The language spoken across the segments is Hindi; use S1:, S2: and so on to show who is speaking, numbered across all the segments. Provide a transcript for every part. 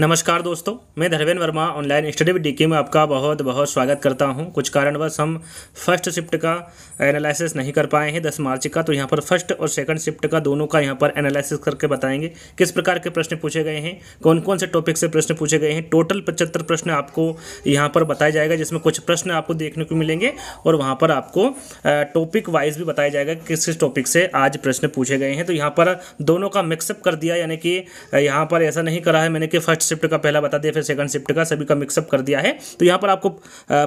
S1: नमस्कार दोस्तों मैं Dharmendra Verma online study with DK में आपका बहुत बहुत स्वागत करता हूं कुछ कारणवश हम फर्स्ट शिफ्ट का एनालिसिस नहीं कर पाए हैं दस मार्च का तो यहां पर फर्स्ट और सेकंड शिफ्ट का दोनों का यहां पर एनालिसिस करके बताएंगे किस प्रकार के प्रश्न पूछे गए हैं कौन कौन से टॉपिक से प्रश्न पूछे गए हैं टोटल पचहत्तर प्रश्न आपको यहाँ पर बताया जाएगा जिसमें कुछ प्रश्न आपको देखने को मिलेंगे और वहाँ पर आपको टॉपिक वाइज भी बताया जाएगा किस किस टॉपिक से आज प्रश्न पूछे गए हैं तो यहाँ पर दोनों का मिक्सअप कर दिया यानी कि यहाँ पर ऐसा नहीं करा है मैंने कि फर्स्ट फर्स्ट शिफ्ट का पहला बता दिया फिर सेकंड शिफ्ट का सभी का मिक्सअप कर दिया है तो यहाँ पर आपको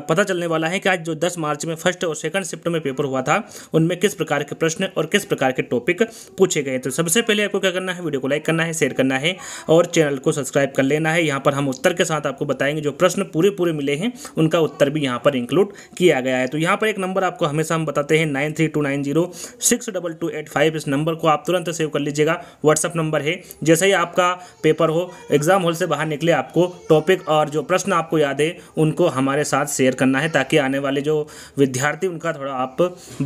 S1: पता चलने वाला है कि आज जो दस मार्च में फर्स्ट और सेकंड शिफ्ट में पेपर हुआ था उनमें किस प्रकार के प्रश्न और किस प्रकार के टॉपिक पूछे गए तो सबसे पहले आपको क्या करना है वीडियो को लाइक करना है शेयर करना है और चैनल को सब्सक्राइब कर लेना है यहाँ पर हम उत्तर के साथ आपको बताएंगे जो प्रश्न पूरे पूरे मिले हैं उनका उत्तर भी यहाँ पर इंक्लूड किया गया है तो यहाँ पर एक नंबर आपको हमेशा हम बताते हैं nine three two nine zero six double two eight five इस नंबर को आप तुरंत सेव कर लीजिएगा व्हाट्सअप नंबर है जैसे ही आपका पेपर हो एग्जाम हॉल से बाहर निकले आपको टॉपिक और जो प्रश्न आपको याद है उनको हमारे साथ शेयर करना है ताकि आने वाले जो विद्यार्थी उनका थोड़ा आप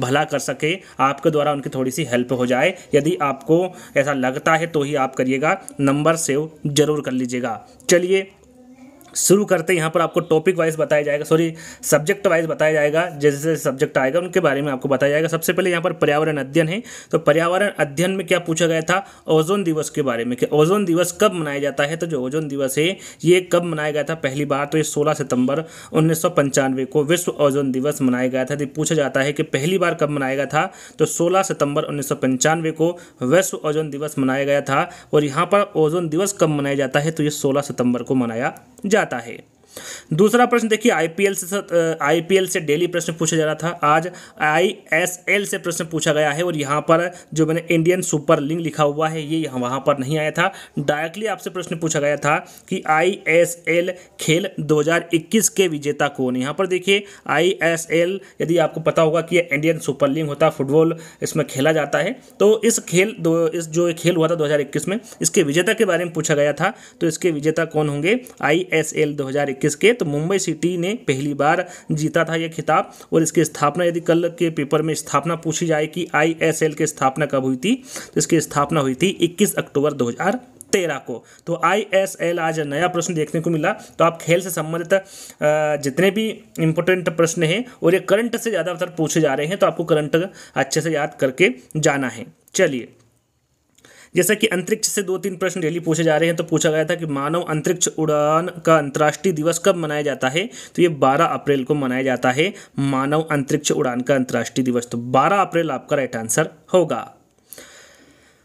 S1: भला कर सके आपके द्वारा उनकी थोड़ी सी हेल्प हो जाए यदि आपको ऐसा लगता है तो ही आप करिएगा नंबर सेव जरूर कर लीजिएगा चलिए शुरू करते यहाँ पर आपको टॉपिक वाइज बताया जाएगा सॉरी सब्जेक्ट वाइज बताया जाएगा जैसे जैसे सब्जेक्ट आएगा उनके बारे में आपको बताया जाएगा सबसे पहले यहाँ पर पर्यावरण अध्ययन है तो पर्यावरण अध्ययन में क्या पूछा गया था ओजोन दिवस के बारे में कि ओजोन दिवस कब मनाया जाता है तो जो ओजोन दिवस है ये कब मनाया गया था पहली बार तो ये सोलह सितंबर उन्नीस को विश्व ओजोन दिवस मनाया गया था यदि तो पूछा जाता है कि पहली बार कब मनाया गया था तो सोलह सितंबर उन्नीस को विश्व ओजोन दिवस मनाया गया था और यहाँ पर ओजोन दिवस कब मनाया जाता है तो ये सोलह सितंबर को मनाया जाता जाता है दूसरा प्रश्न देखिए आईपीएल से आईपीएल से डेली प्रश्न पूछा जा रहा था आज आईएसएल से प्रश्न पूछा गया है और यहाँ पर जो मैंने इंडियन सुपर लीग लिखा हुआ है ये यहाँ वहाँ पर नहीं आया था डायरेक्टली आपसे प्रश्न पूछा गया था कि आईएसएल खेल 2021 के विजेता कौन यहाँ पर देखिए आईएसएल यदि आपको पता होगा कि इंडियन सुपर लीग होता फुटबॉल इसमें खेला जाता है तो इस खेल दो इस जो खेल हुआ था दो में इसके विजेता के बारे में पूछा गया था तो इसके विजेता कौन होंगे आई एस एल 2021 के तो मुंबई सिटी ने पहली बार जीता था यह खिताब और इसकी स्थापना यदि कल के पेपर में स्थापना पूछी जाए कि आई की स्थापना कब हुई थी तो इसकी स्थापना हुई थी इक्कीस अक्टूबर दो तेरह को तो आई एस एल आज नया प्रश्न देखने को मिला तो आप खेल से संबंधित जितने भी इंपॉर्टेंट प्रश्न हैं और ये करंट से ज़्यादातर पूछे जा रहे हैं तो आपको करंट अच्छे से याद करके जाना है चलिए जैसा कि अंतरिक्ष से दो तीन प्रश्न डेली पूछे जा रहे हैं तो पूछा गया था कि मानव अंतरिक्ष उड़ान का अंतर्राष्ट्रीय दिवस कब मनाया जाता है तो ये 12 अप्रैल को मनाया जाता है मानव अंतरिक्ष उड़ान का अंतर्राष्ट्रीय दिवस तो 12 अप्रैल आपका राइट आंसर होगा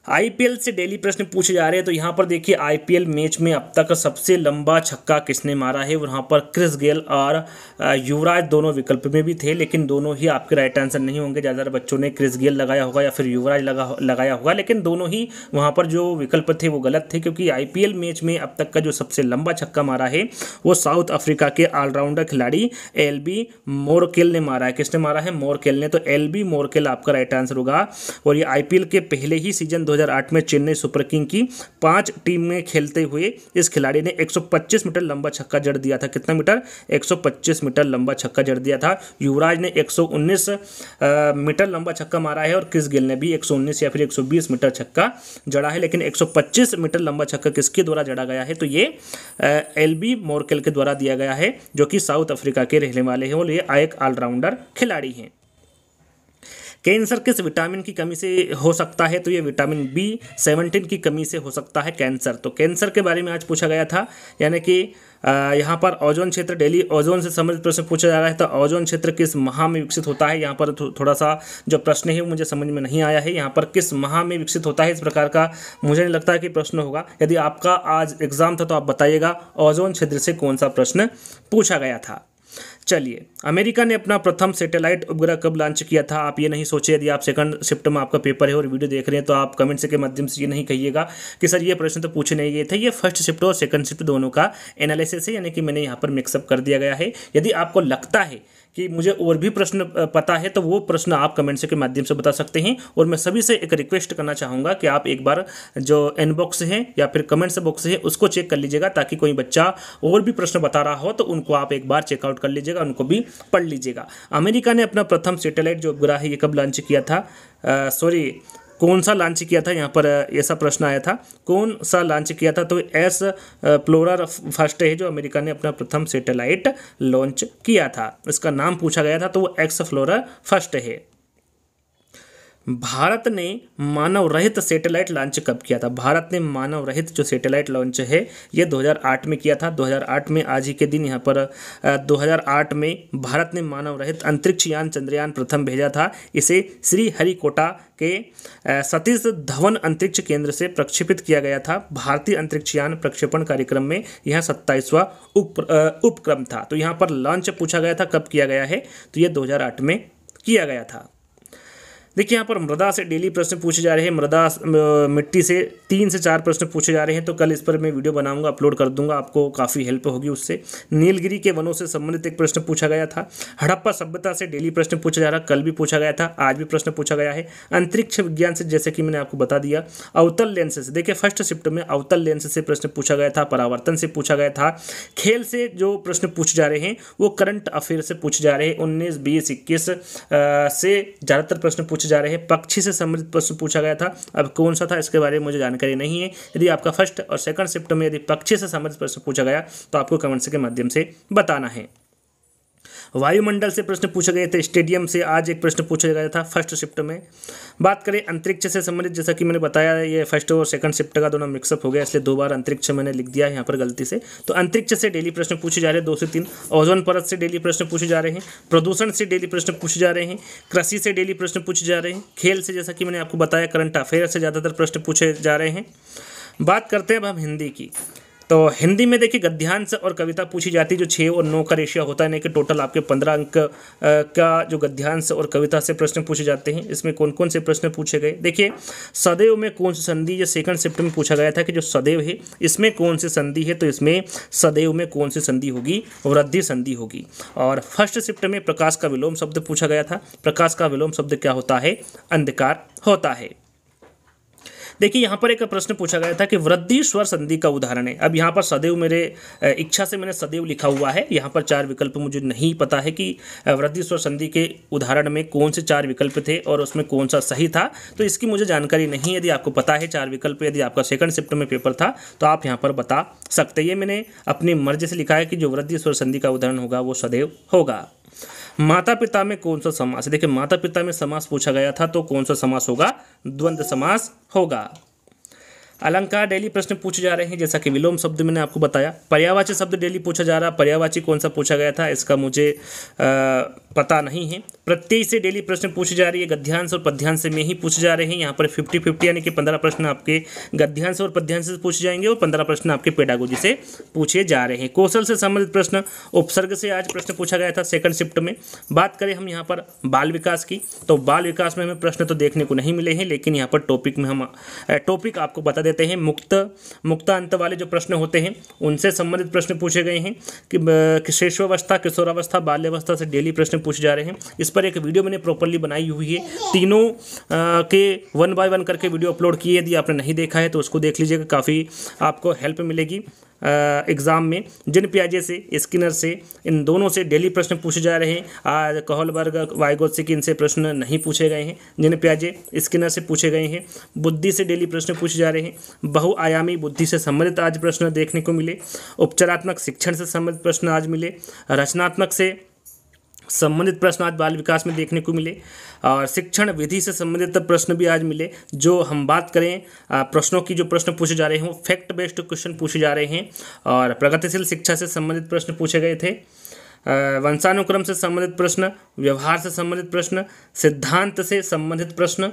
S1: आईपीएल से डेली प्रश्न पूछे जा रहे हैं तो यहाँ पर देखिए आईपीएल मैच में अब तक सबसे लंबा छक्का किसने मारा है वहाँ पर क्रिस गेल और युवराज दोनों विकल्प में भी थे लेकिन दोनों ही आपके राइट आंसर नहीं होंगे ज़्यादातर बच्चों ने क्रिस गेल लगाया होगा या फिर युवराज लगा लगाया होगा लेकिन दोनों ही वहाँ पर जो विकल्प थे वो गलत थे क्योंकि आई मैच में अब तक का जो सबसे लंबा छक्का मारा है वो साउथ अफ्रीका के ऑलराउंडर खिलाड़ी एल मोरकेल ने मारा है किसने मारा है मोरकेल ने तो एल मोरकेल आपका राइट आंसर होगा और ये आई के पहले ही सीजन 2008 में चेन्नई सुपर किंग की पांच टीम में खेलते हुए इस खिलाड़ी ने 125 मीटर लंबा छक्का जड़ दिया था कितना मीटर 125 मीटर लंबा छक्का जड़ दिया था युवराज ने 119 मीटर लंबा छक्का मारा है और क्रिस गिल ने भी 119 या फिर 120 मीटर छक्का जड़ा है लेकिन 125 मीटर लंबा छक्का किसके द्वारा जड़ा गया है तो ये एल बी मोरकेल के द्वारा दिया गया है जो कि साउथ अफ्रीका के रहने वाले हैं और ये एक ऑलराउंडर खिलाड़ी हैं कैंसर किस विटामिन की कमी से हो सकता है तो ये विटामिन बी सेवनटीन की कमी से हो सकता है कैंसर तो कैंसर के बारे में आज पूछा गया था यानी कि यहाँ पर ओजोन क्षेत्र डेली ओजोन से संबंधित प्रश्न पूछा जा रहा है तो ओजोन क्षेत्र किस माह में विकसित होता है यहाँ पर थो, थोड़ा सा जो प्रश्न है वो मुझे समझ में नहीं आया है यहाँ पर किस माह में विकसित होता है इस प्रकार का मुझे नहीं लगता है कि प्रश्न होगा यदि आपका आज एग्जाम था तो आप बताइएगा ओजोन क्षेत्र से कौन सा प्रश्न पूछा गया था चलिए अमेरिका ने अपना प्रथम सैटेलाइट उपग्रह कब लॉन्च किया था आप ये नहीं सोचे यदि आप सेकंड शिफ्ट में आपका पेपर है और वीडियो देख रहे हैं तो आप कमेंट्स के माध्यम से ये नहीं कहिएगा कि सर ये प्रश्न तो पूछे नहीं गए थे ये फर्स्ट शिफ्ट और सेकंड शिफ्ट दोनों का एनालिसिस है यानी कि मैंने यहाँ पर मिक्सअप कर दिया गया है यदि आपको लगता है कि मुझे और भी प्रश्न पता है तो वो प्रश्न आप कमेंट्स के माध्यम से बता सकते हैं और मैं सभी से एक रिक्वेस्ट करना चाहूँगा कि आप एक बार जो इनबॉक्स है या फिर कमेंट्स बॉक्स है उसको चेक कर लीजिएगा ताकि कोई बच्चा और भी प्रश्न बता रहा हो तो उनको आप एक बार चेकआउट कर लीजिएगा उनको भी पढ़ लीजिएगा अमेरिका ने अपना प्रथम सेटेलाइट जो उपग्रह है ये कब लॉन्च किया था सॉरी कौन सा लॉन्च किया था यहाँ पर ऐसा प्रश्न आया था कौन सा लॉन्च किया था तो एस प्लोरा फर्स्ट है जो अमेरिका ने अपना प्रथम सेटेलाइट लॉन्च किया था इसका नाम पूछा गया था तो वो एक्स फ्लोरा फर्स्ट है भारत ने मानव रहित सैटेलाइट लॉन्च कब किया था भारत ने मानव रहित जो सैटेलाइट लॉन्च है ये 2008 में किया था 2008 में आज ही के दिन यहाँ पर 2008 में भारत ने मानव रहित अंतरिक्ष यान चंद्रयान प्रथम भेजा था इसे श्री हरिकोटा के सतीश धवन अंतरिक्ष केंद्र से प्रक्षेपित किया गया था भारतीय अंतरिक्ष यान प्रक्षेपण कार्यक्रम में यह सत्ताईसवा उप उपक्रम था तो यहाँ पर लॉन्च पूछा गया था कब किया गया है तो ये दो में किया गया था देखिए यहाँ पर मृदा से डेली प्रश्न पूछे जा रहे हैं मृदा मिट्टी से तीन से चार प्रश्न पूछे जा रहे हैं तो कल इस पर मैं वीडियो बनाऊंगा अपलोड कर दूंगा आपको काफ़ी हेल्प होगी उससे नीलगिरी के वनों से संबंधित एक प्रश्न पूछा गया था हड़प्पा सभ्यता से डेली प्रश्न पूछा जा रहा कल भी पूछा गया था आज भी प्रश्न पूछा गया है अंतरिक्ष विज्ञान से जैसे कि मैंने आपको बता दिया अवतल लेंस से देखिए फर्स्ट शिफ्ट में अवतल लेंस से प्रश्न पूछा गया था परावर्तन से पूछा गया था खेल से जो प्रश्न पूछे जा रहे हैं वो करंट अफेयर से पूछे जा रहे हैं उन्नीस बीस इक्कीस से ज़्यादातर प्रश्न पूछे जा रहे हैं पक्षी से संबंधित प्रश्न पूछा गया था अब कौन सा था इसके बारे में मुझे जानकारी नहीं है यदि आपका फर्स्ट और सेकंड शिफ्ट में यदि पक्षी से संबंधित प्रश्न पूछा गया तो आपको कमेंट्स के माध्यम से बताना है वायुमंडल से प्रश्न पूछे गए थे स्टेडियम से आज एक प्रश्न पूछा गया था फर्स्ट शिफ्ट में बात करें अंतरिक्ष से संबंधित जैसा कि मैंने बताया ये फर्स्ट और सेकंड शिफ्ट का दोनों मिक्सअप हो गया इसलिए दो बार अंतरिक्ष मैंने लिख दिया यहाँ पर गलती से तो अंतरिक्ष से डेली प्रश्न पूछे जा रहे हैं दो से तीन ओजोन परत से डेली प्रश्न पूछे जा रहे हैं प्रदूषण से डेली प्रश्न पूछे जा रहे हैं कृषि से डेली प्रश्न पूछे जा रहे हैं खेल से जैसा कि मैंने आपको बताया करंट अफेयर से ज़्यादातर प्रश्न पूछे जा रहे हैं बात करते हैं अब हम हिंदी की तो हिंदी में देखिए गद्यांश और कविता पूछी जाती है जो छः और नौ का रेशिया होता है ना कि टोटल आपके पंद्रह अंक का जो गद्यांश और कविता से प्रश्न पूछे जाते हैं इसमें कौन कौन से प्रश्न पूछे गए देखिए सदैव में कौन सी संधि या सेकंड शिफ्ट में पूछा गया था कि जो सदैव है इसमें कौन सी संधि है तो इसमें सदैव में कौन सी संधि होगी वृद्धि संधि होगी और फर्स्ट शिफ्ट में प्रकाश का विलोम शब्द पूछा गया था प्रकाश का विलोम शब्द क्या होता है अंधकार होता है देखिए यहाँ पर एक प्रश्न पूछा गया था कि वृद्धि स्वर संधि का उदाहरण है अब यहाँ पर सदैव मेरे इच्छा से मैंने सदैव लिखा हुआ है यहाँ पर चार विकल्प मुझे नहीं पता है कि वृद्धि स्वर संधि के उदाहरण में कौन से चार विकल्प थे और उसमें कौन सा सही था तो इसकी मुझे जानकारी नहीं यदि आपको पता है चार विकल्प यदि आपका सेकंड शिफ्ट में पेपर था तो आप यहाँ पर बता सकते ये मैंने अपनी मर्जी से लिखा है कि जो वृद्धि स्वर संधि का उदाहरण होगा वो सदैव होगा माता पिता में कौन सा समास देखिए माता पिता में समास पूछा गया था तो कौन सा समास होगा द्वंद्व समास होगा अलंकार डेली प्रश्न पूछे जा रहे हैं जैसा कि विलोम शब्द मैंने आपको बताया पर्यावाची शब्द डेली पूछा जा रहा पर्यावाची कौन सा पूछा गया था इसका मुझे आ, पता नहीं है प्रत्यय से डेली प्रश्न पूछे जा रही है गद्यांश और पद्यांश में ही पूछे जा रहे हैं यहाँ पर फिफ्टी फिफ्टी यानी कि पंद्रह प्रश्न आपके गद्यांश और पद्यांश से पूछे जाएंगे और पंद्रह प्रश्न आपके पेडागोजी से पूछे जा रहे हैं कौशल से संबंधित प्रश्न उपसर्ग से आज प्रश्न पूछा गया था सेकंड शिफ्ट में बात करें हम यहाँ पर बाल विकास की तो बाल विकास में हमें प्रश्न तो देखने को नहीं मिले हैं लेकिन यहाँ पर टॉपिक में हम टॉपिक आपको बता देते हैं मुक्त मुक्त अंत वाले जो प्रश्न होते हैं उनसे संबंधित प्रश्न पूछे गए हैं कि शिशुअवस्था किशोरावस्था बाल्यावस्था से डेली प्रश्न क्वेश्चन पूछे जा रहे हैं इस पर एक वीडियो मैंने प्रॉपरली बनाई हुई है तीनों के वन बाय वन करके वीडियो अपलोड किए यदि आपने नहीं देखा है तो उसको देख लीजिएगा काफ़ी आपको हेल्प मिलेगी एग्ज़ाम में जिन प्याजे से स्किनर से इन दोनों से डेली प्रश्न पूछे जा रहे हैं आज कोहलबर्ग वाइगोत से इनसे प्रश्न नहीं पूछे गए हैं जिन प्याजे स्किनर से पूछे गए हैं बुद्धि से डेली प्रश्न पूछे जा रहे हैं बहुआयामी बुद्धि से संबंधित आज प्रश्न देखने को मिले उपचारात्मक शिक्षण से संबंधित प्रश्न आज मिले रचनात्मक से संबंधित प्रश्न आज बाल विकास में देखने को मिले और शिक्षण विधि से संबंधित प्रश्न भी आज मिले जो हम बात करें प्रश्नों की जो प्रश्न पूछे जा रहे हैं वो फैक्ट बेस्ड क्वेश्चन पूछे जा रहे हैं और प्रगतिशील शिक्षा से संबंधित प्रश्न पूछे गए थे वंशानुक्रम से संबंधित प्रश्न व्यवहार से संबंधित प्रश्न सिद्धांत से संबंधित प्रश्न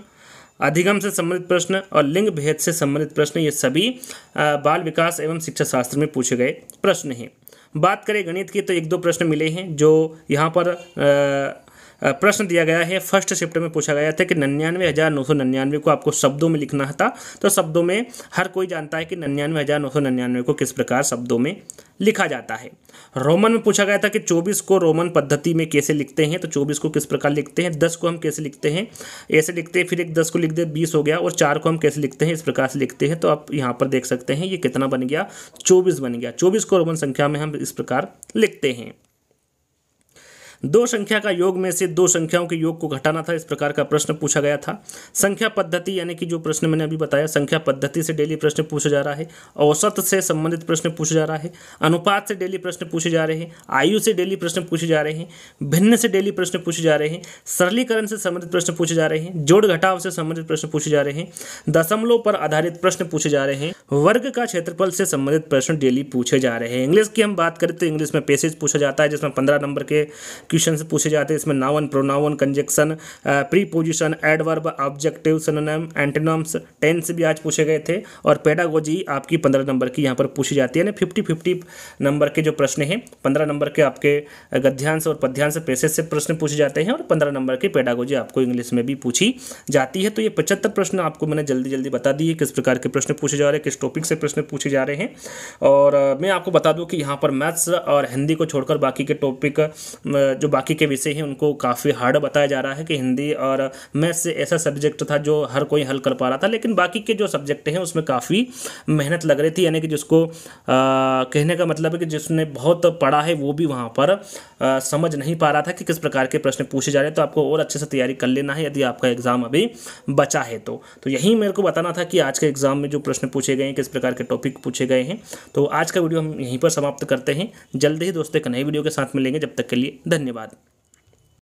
S1: अधिगम से संबंधित प्रश्न और लिंग भेद से संबंधित प्रश्न ये सभी बाल विकास एवं शिक्षा शास्त्र में पूछे गए प्रश्न हैं बात करें गणित की तो एक दो प्रश्न मिले हैं जो यहाँ पर प्रश्न दिया गया है फर्स्ट शिफ्ट में पूछा गया था कि निन्यानवे हज़ार नौ सौ निन्यानवे को आपको शब्दों में लिखना था तो शब्दों में हर कोई जानता है कि निन्यानवे हज़ार नौ सौ निन्यानवे को किस प्रकार शब्दों में लिखा जाता है रोमन में पूछा गया था कि 24 को रोमन पद्धति में कैसे लिखते हैं तो 24 को किस प्रकार लिखते हैं 10 को हम कैसे लिखते हैं ऐसे लिखते हैं फिर एक 10 को लिख दे 20 हो गया और चार को हम कैसे लिखते हैं इस प्रकार से लिखते हैं तो आप यहाँ पर देख सकते हैं ये कितना बन गया 24 बन गया 24 को रोमन संख्या में हम इस प्रकार लिखते हैं दो संख्या का योग में से दो संख्याओं के योग को घटाना था इस प्रकार का प्रश्न पूछा गया था संख्या पद्धति यानी कि जो प्रश्न मैंने अभी बताया संख्या पद्धति से डेली प्रश्न पूछा जा रहा है औसत से संबंधित प्रश्न पूछा जा रहा है अनुपात से डेली प्रश्न पूछे जा रहे हैं आयु से डेली प्रश्न पूछे जा रहे हैं भिन्न से डेली प्रश्न पूछे जा रहे हैं सरलीकरण से संबंधित प्रश्न पूछे जा रहे हैं जोड़ घटाव से संबंधित प्रश्न पूछे जा रहे हैं दशमलव पर आधारित प्रश्न पूछे जा रहे हैं वर्ग का क्षेत्रफल से संबंधित प्रश्न डेली पूछे जा रहे हैं इंग्लिश की हम बात करें तो इंग्लिश में पेसेज पूछा जाता है जिसमें पंद्रह नंबर के क्वेश्चन पूछे जाते हैं इसमें noun pronoun conjunction preposition adverb objective synonyms antonyms tense भी आज पूछे गए थे और पेडागोजी आपकी पंद्रह नंबर की यहाँ पर पूछी जाती है यानी फिफ्टी फिफ्टी नंबर के जो प्रश्न हैं पंद्रह नंबर के आपके गद्यांश और पद्यांश पैसे से प्रश्न पूछे जाते हैं और पंद्रह नंबर की पेडागोजी आपको इंग्लिश में भी पूछी जाती है तो ये पचहत्तर प्रश्न आपको मैंने जल्दी जल्दी बता दिए किस प्रकार के प्रश्न पूछे जा रहे हैं किस टॉपिक से प्रश्न पूछे जा रहे हैं और मैं आपको बता दूँ कि यहाँ पर मैथ्स और हिंदी को छोड़कर बाकी के टॉपिक जो बाकी के विषय हैं उनको काफ़ी हार्ड बताया जा रहा है कि हिंदी और मैथ्स ऐसा सब्जेक्ट था जो हर कोई हल कर पा रहा था लेकिन बाकी के जो सब्जेक्ट हैं उसमें काफ़ी मेहनत लग रही थी यानी कि जिसको आ, कहने का मतलब है कि जिसने बहुत पढ़ा है वो भी वहाँ पर आ, समझ नहीं पा रहा था कि किस प्रकार के प्रश्न पूछे जा रहे हैं तो आपको और अच्छे से तैयारी कर लेना है यदि आपका एग्ज़ाम अभी बचा है तो, तो यही मेरे को बताना था कि आज के एग्ज़ाम में जो प्रश्न पूछे गए हैं किस प्रकार के टॉपिक पूछे गए हैं तो आज का वीडियो हम यहीं पर समाप्त करते हैं जल्द ही दोस्तों एक नई वीडियो के साथ मिलेंगे जब तक के लिए धन्यवाद धन्यवाद